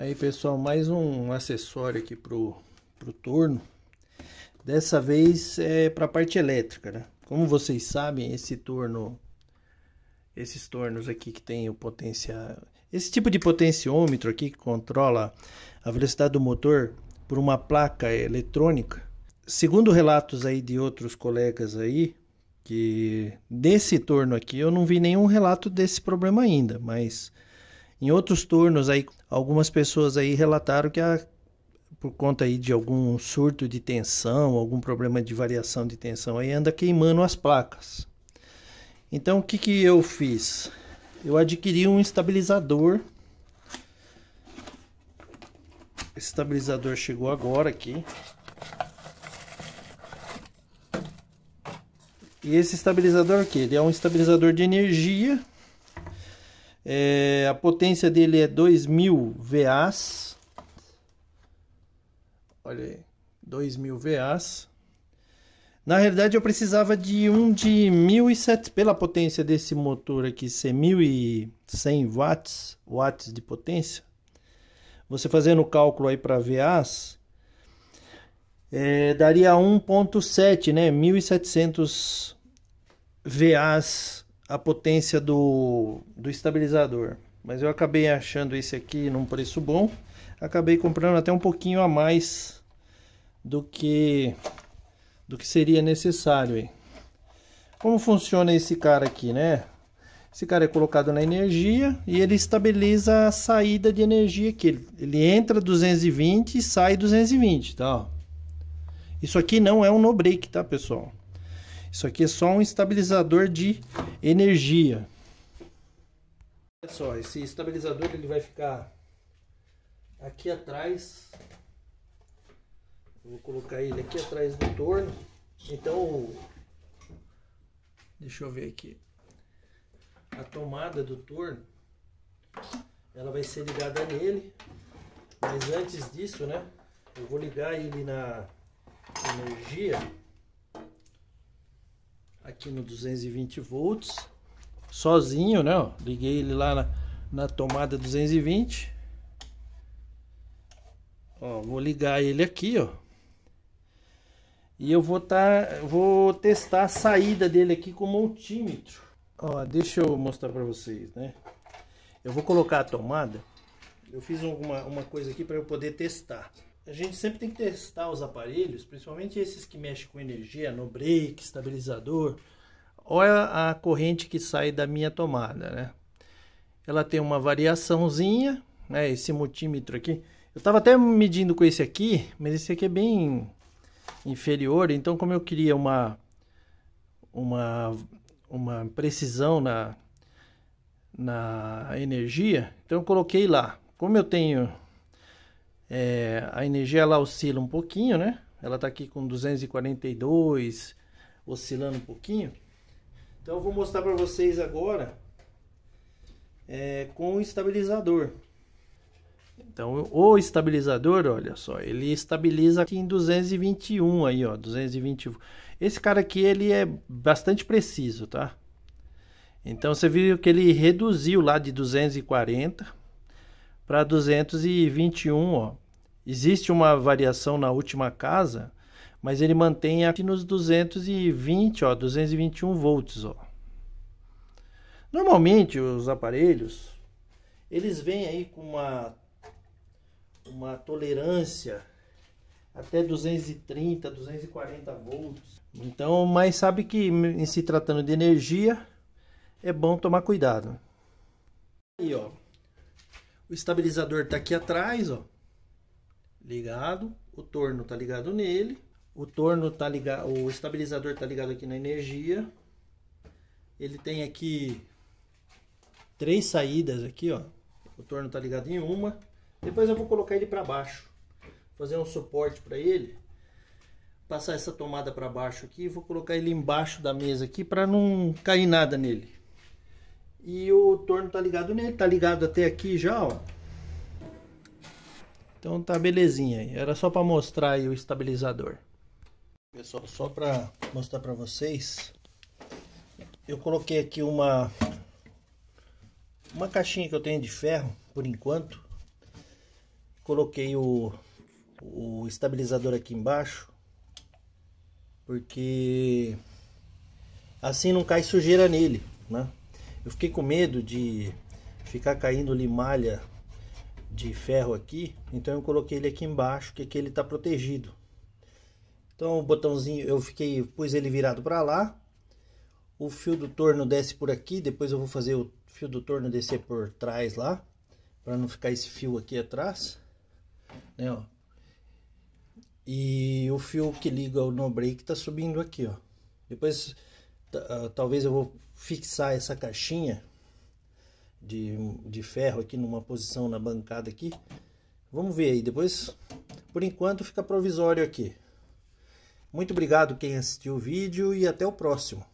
Aí pessoal, mais um acessório aqui pro, pro torno. Dessa vez é para a parte elétrica, né? Como vocês sabem, esse torno, esses tornos aqui que tem o potencial, esse tipo de potenciômetro aqui que controla a velocidade do motor por uma placa eletrônica. Segundo relatos aí de outros colegas aí, que desse torno aqui eu não vi nenhum relato desse problema ainda, mas em outros turnos aí, algumas pessoas aí relataram que a, por conta aí de algum surto de tensão, algum problema de variação de tensão aí anda queimando as placas. Então o que que eu fiz? Eu adquiri um estabilizador. Esse estabilizador chegou agora aqui. E esse estabilizador aqui, ele é um estabilizador de energia é, a potência dele é 2000 VAs. Olha aí, 2000 VAs. Na realidade, eu precisava de um de 1.700, pela potência desse motor aqui ser 1.100 watts, watts de potência. Você fazendo o cálculo aí para VAs, é, daria 1.7, né? 1.700 VAs a potência do, do estabilizador. Mas eu acabei achando esse aqui num preço bom. Acabei comprando até um pouquinho a mais do que, do que seria necessário. Aí. Como funciona esse cara aqui, né? Esse cara é colocado na energia e ele estabiliza a saída de energia que ele, ele entra 220 e sai 220, tá? Isso aqui não é um no break, tá, pessoal? Isso aqui é só um estabilizador de energia. Olha só, esse estabilizador ele vai ficar aqui atrás. Vou colocar ele aqui atrás do torno. Então, deixa eu ver aqui. A tomada do torno, ela vai ser ligada nele. Mas antes disso, né, eu vou ligar ele na energia aqui no 220 volts, sozinho, né? Ó, liguei ele lá na, na tomada 220. Ó, vou ligar ele aqui, ó. E eu vou tá, vou testar a saída dele aqui com o multímetro. Ó, deixa eu mostrar para vocês, né? Eu vou colocar a tomada. Eu fiz uma, uma coisa aqui para eu poder testar a gente sempre tem que testar os aparelhos, principalmente esses que mexem com energia, no brake, estabilizador. Olha é a corrente que sai da minha tomada, né? Ela tem uma variaçãozinha, né? Esse multímetro aqui. Eu tava até medindo com esse aqui, mas esse aqui é bem inferior, então como eu queria uma uma uma precisão na na energia, então eu coloquei lá. Como eu tenho é, a energia ela oscila um pouquinho, né? Ela está aqui com 242, oscilando um pouquinho. Então eu vou mostrar para vocês agora é, com o estabilizador. Então o estabilizador, olha só, ele estabiliza aqui em 221 aí, ó, 221. Esse cara aqui ele é bastante preciso, tá? Então você viu que ele reduziu lá de 240 para 221, ó. Existe uma variação na última casa, mas ele mantém aqui nos 220, ó, 221 volts, ó. Normalmente os aparelhos eles vêm aí com uma uma tolerância até 230, 240 volts. Então, mas sabe que em se tratando de energia é bom tomar cuidado. Aí, ó. O estabilizador tá aqui atrás, ó ligado, o torno tá ligado nele, o torno tá ligado, o estabilizador tá ligado aqui na energia. Ele tem aqui três saídas aqui, ó. O torno tá ligado em uma. Depois eu vou colocar ele para baixo, fazer um suporte para ele, passar essa tomada para baixo aqui, vou colocar ele embaixo da mesa aqui para não cair nada nele. E o torno tá ligado nele, tá ligado até aqui já, ó. Então tá belezinha aí. Era só para mostrar aí o estabilizador. Pessoal, só para mostrar para vocês, eu coloquei aqui uma uma caixinha que eu tenho de ferro por enquanto. Coloquei o, o estabilizador aqui embaixo, porque assim não cai sujeira nele, né? Eu fiquei com medo de ficar caindo limalha de ferro aqui, então eu coloquei ele aqui embaixo, que aqui ele está protegido. Então o botãozinho, eu fiquei, pus ele virado para lá, o fio do torno desce por aqui, depois eu vou fazer o fio do torno descer por trás lá, para não ficar esse fio aqui atrás, né, ó. E o fio que liga o no break tá subindo aqui, ó. Depois ah, talvez eu vou fixar essa caixinha de, de ferro aqui numa posição na bancada aqui. Vamos ver aí, depois, por enquanto fica provisório aqui. Muito obrigado quem assistiu o vídeo e até o próximo.